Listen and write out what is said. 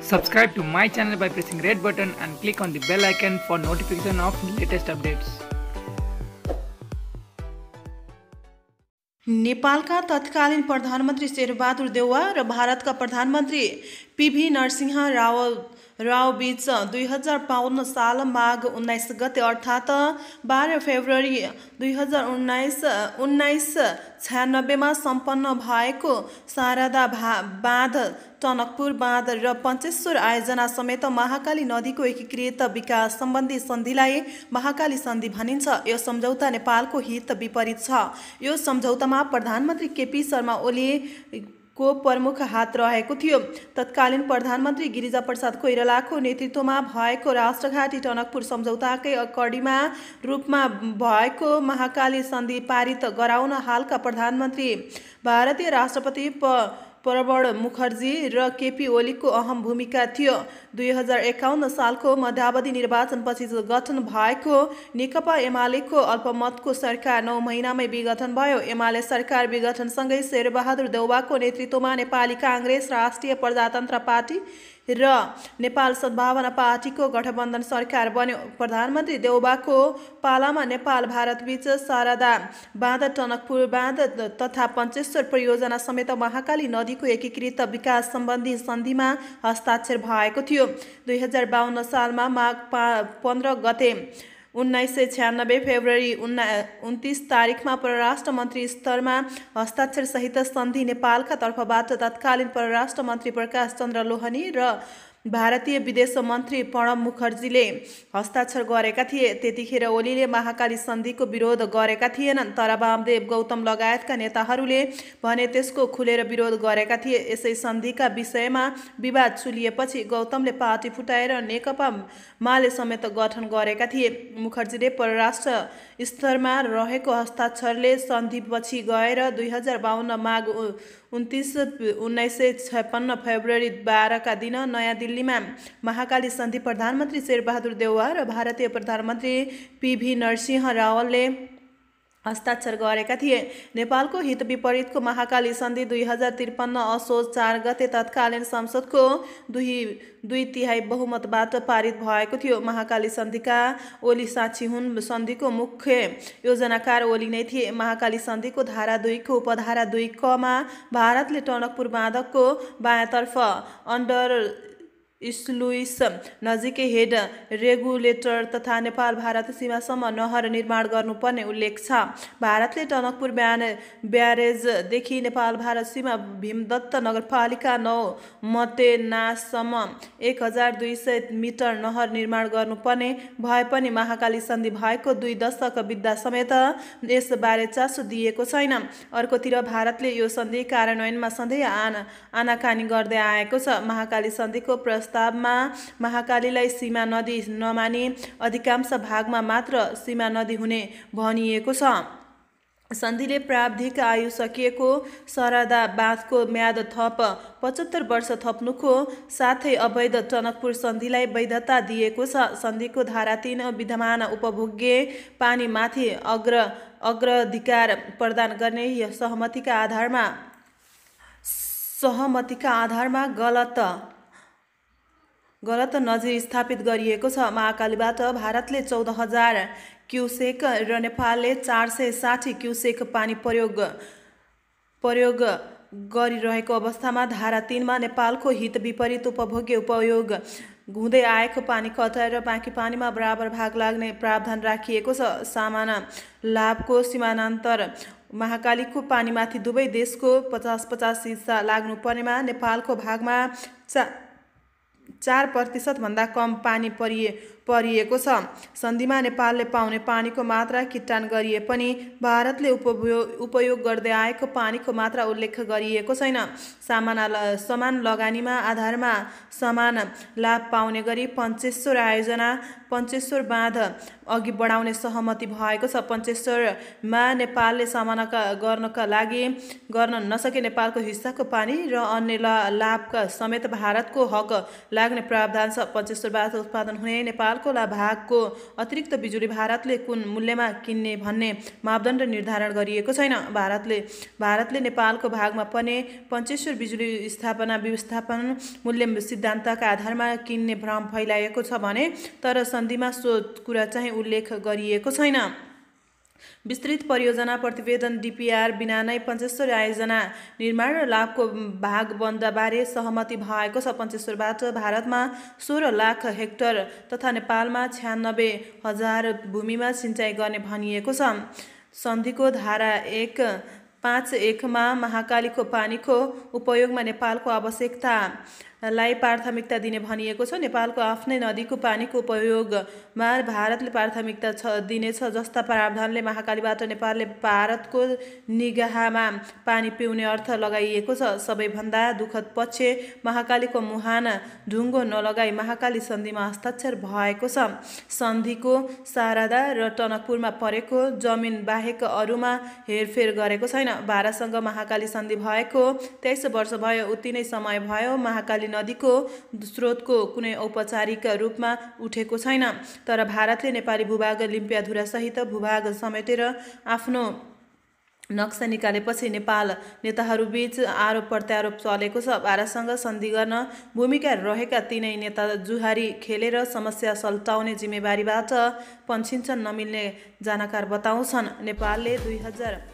Subscribe to my channel by pressing red button and click on the bell icon for notification of latest updates. नेपालका तत्कालीन प्रधानमन्त्री शेरबहादुर देउवा र भारतका प्रधानमन्त्री PV Narasimha Rawal बीच दुई हजार बाहन्न साल माघ उन्नाइस गते अर्थात् बाह्र फेब्रुअरी दुई हजार उन्नाइस उन्नाइस छ्यानब्बेमा सम्पन्न भएको शारदा भा बाँध टनकपुर बाँध र पञ्चेश्वर आयोजना समेत महाकाली नदीको एकीकृत विकास सम्बन्धी सन्धिलाई महाकाली सन्धि भनिन्छ यो सम्झौता नेपालको हित विपरीत छ यो सम्झौतामा प्रधानमन्त्री केपी शर्मा ओली को प्रमुख हात रहेको थियो तत्कालीन प्रधानमन्त्री गिरिजा प्रसाद कोइरालाको नेतृत्वमा भएको राष्ट्रघाटी टनकपुर सम्झौताकै कडीमा रूपमा भएको महाकाली सन्धि पारित गराउन हालका प्रधानमन्त्री भारतीय राष्ट्रपति प प्रवण मुखर्जी र केपी ओलीको अहम भूमिका थियो दुई हजार एकाउन्न सालको मध्यावधि निर्वाचनपछि गठन भएको नेकपा एमालेको अल्पमतको सरकार नौ महिनामै विघटन भयो एमाले सरकार विघटनसँगै शेरबहादुर देउवाको नेतृत्वमा नेपाली काङ्ग्रेस राष्ट्रिय प्रजातन्त्र पार्टी र नेपाल सद्भावना पार्टीको गठबन्धन सरकार बन्यो प्रधानमन्त्री देउबाको पालामा नेपाल बीच शारदा बाँध टनकपुर बाँध तथा पञ्चेश्वर परियोजना समेत महाकाली नदीको एकीकृत विकास सम्बन्धी सन्धिमा हस्ताक्षर भएको थियो दुई हजार बाहन्न सालमा माघ पा पन्ध्र गते उन्नाइस सय छ्यानब्बे फेब्रुअरी उन्ना उन्तिस तारिकमा परराष्ट्र मन्त्री स्तरमा हस्ताक्षरसहित सन्धि नेपालका तर्फबाट तत्कालीन परराष्ट्र मन्त्री प्रकाश चन्द्र लोहनी र भारतीय विदेश मन्त्री प्रणब मुखर्जीले हस्ताक्षर गरेका थिए त्यतिखेर ओलीले महाकाली सन्धिको विरोध गरेका थिएनन् तर वामदेव गौतम लगायतका नेताहरूले भने त्यसको खुलेर विरोध गरेका थिए यसै सन्धिका विषयमा विवाद चुलिएपछि गौतमले पार्टी फुटाएर नेकपा माले समेत गठन गरेका थिए मुखर्जीले परराष्ट्र स्तरमा रहेको हस्ताक्षरले सन्धिपछि गएर दुई हजार बाहन्न माघ उन्तिस उन्नाइस सय छपन्न फेब्रुअरी बाह्रका दिन नयाँ दिल्लीमा महाकाली सन्धि प्रधानमन्त्री शेरबहादुर देउवा र भारतीय प्रधानमन्त्री पिभी नरसिंह रावलले हस्ताक्षर गरेका थिए नेपालको हित विपरीतको महाकाली सन्धि दुई हजार त्रिपन्न असोज चार गते तत्कालीन संसदको दुई दुई तिहाई बहुमतबाट पारित भएको थियो महाकाली सन्धिका ओली साक्षी हुन् सन्धिको मुख्य योजनाकार ओली नै थिए महाकाली सन्धिको धारा दुईको उपधारा दुई कमा भारतले टनकपुर बाँधकको बायाँतर्फ अन्डर इस्लुइस नजिकै हेड रेगुलेटर तथा नेपाल भारत सीमासम्म नहर निर्माण गर्नुपर्ने उल्लेख छ भारतले टनकपुर ब्यान ब्यारेजदेखि नेपाल भारत सीमा भीमदत्त नगरपालिका नौ मतेनासम्म एक हजार दुई सय मिटर नहर निर्माण गर्नुपर्ने भए पनि महाकाली सन्धि भएको दुई दशक बित्दा समेत यसबारे चासो दिएको छैन अर्कोतिर भारतले यो सन्धि कार्यान्वयनमा सधैँ आना आनाकानी गर्दै आएको छ महाकाली सन्धिको प्रस्ताव प्रस्तावमा महाकालीलाई सीमा नदी नमाने अधिकांश भागमा मात्र सीमा नदी हुने भनिएको छ सन्धिले प्राविधिक आयु सकिएको सरदा बाँधको म्याद थप पचहत्तर वर्ष थप्नुको साथै अवैध टनकपुर सन्धिलाई वैधता दिएको छ सन्धिको धारा तिन विद्यमान उपभोग्य पानीमाथि अग्र अग्राधिकार प्रदान गर्ने सहमतिका आधारमा सहमतिका आधारमा गलत गलत नजिर स्थापित गरिएको छ महाकालीबाट भारतले चौध हजार क्युसेक र नेपालले चार सय साठी क्युसेक पानी प्रयोग प्रयोग गरिरहेको अवस्थामा धारा तिनमा नेपालको हित विपरीत उपभोग्य उपयोग हुँदै आएको पानी र बाँकी पानीमा बराबर भाग लाग्ने प्रावधान राखिएको छ सामान लाभको सीमानान्तर महाकालीको पानीमाथि दुवै देशको पचास पचास हिस्सा लाग्नुपर्नेमा नेपालको भागमा चा चार प्रतिशतभन्दा कम पानी परि परिएको छ सन्धिमा नेपालले पाउने पानीको मात्रा किटान गरिए पनि भारतले उपयोग उपयोग गर्दै आएको पानीको मात्रा उल्लेख गरिएको छैन सामान समान लगानीमा आधारमा समान लाभ पाउने गरी पञ्चेश्वर आयोजना पञ्चेश्वर बाँध अघि बढाउने सहमति भएको छ पञ्चेश्वरमा नेपालले सामना गर्नका लागि गर्न नसके नेपालको हिस्साको पानी र अन्य लाभका समेत भारतको हक लाग्ने प्रावधान छ पञ्चेश्वर बाँध उत्पादन हुने नेपाल तालकोला भागको अतिरिक्त बिजुली भारतले कुन मूल्यमा किन्ने भन्ने मापदण्ड निर्धारण गरिएको छैन भारतले भारतले नेपालको भागमा पनि पञ्चेश्वर बिजुली स्थापना व्यवस्थापन मूल्य सिद्धान्तका आधारमा किन्ने भ्रम फैलाएको छ भने तर सन्धिमा सो कुरा चाहिँ उल्लेख गरिएको छैन विस्तृत परियोजना प्रतिवेदन डिपिआर बिना नै पञ्चेश्वर आयोजना निर्माण र लाभको भागबन्दबारे सहमति भएको छ पञ्चेश्वरबाट भारतमा सोह्र लाख हेक्टर तथा नेपालमा छ्यानब्बे हजार भूमिमा सिँचाइ गर्ने भनिएको छ सन्धिको धारा एक पाँच एकमा महाकालीको पानीको उपयोगमा नेपालको आवश्यकता लाई प्राथमिकता दिने भनिएको छ नेपालको आफ्नै नदीको पानीको उपयोगमा भारतले प्राथमिकता छ दिनेछ जस्ता प्रावधानले महाकालीबाट नेपालले भारतको निगाहमा पानी पिउने अर्थ लगाइएको छ सबैभन्दा दुःखद पक्ष महाकालीको मुहान ढुङ्गो नलगाई महाकाली सन्धिमा हस्ताक्षर भएको छ सन्धिको सारदा र टनकपुरमा परेको जमिन बाहेक अरूमा हेरफेर गरेको छैन भारतसँग महाकाली सन्धि भएको तेइस वर्ष भयो उति नै समय भयो महाकाली नदीको स्रोतको कुनै औपचारिक रूपमा उठेको छैन तर भारतले नेपाली भूभाग लिम्पियाधुरासहित भूभाग समेटेर आफ्नो नक्सा निकालेपछि नेपाल नेताहरूबीच आरोप प्रत्यारोप चलेको छ भारतसँग सन्धि गर्न भूमिका रहेका तिनै नेता जुहारी खेलेर समस्या सल्टाउने जिम्मेवारीबाट पन्छिन्छन् नमिल्ने जानकार बताउँछन् नेपालले दुई हजार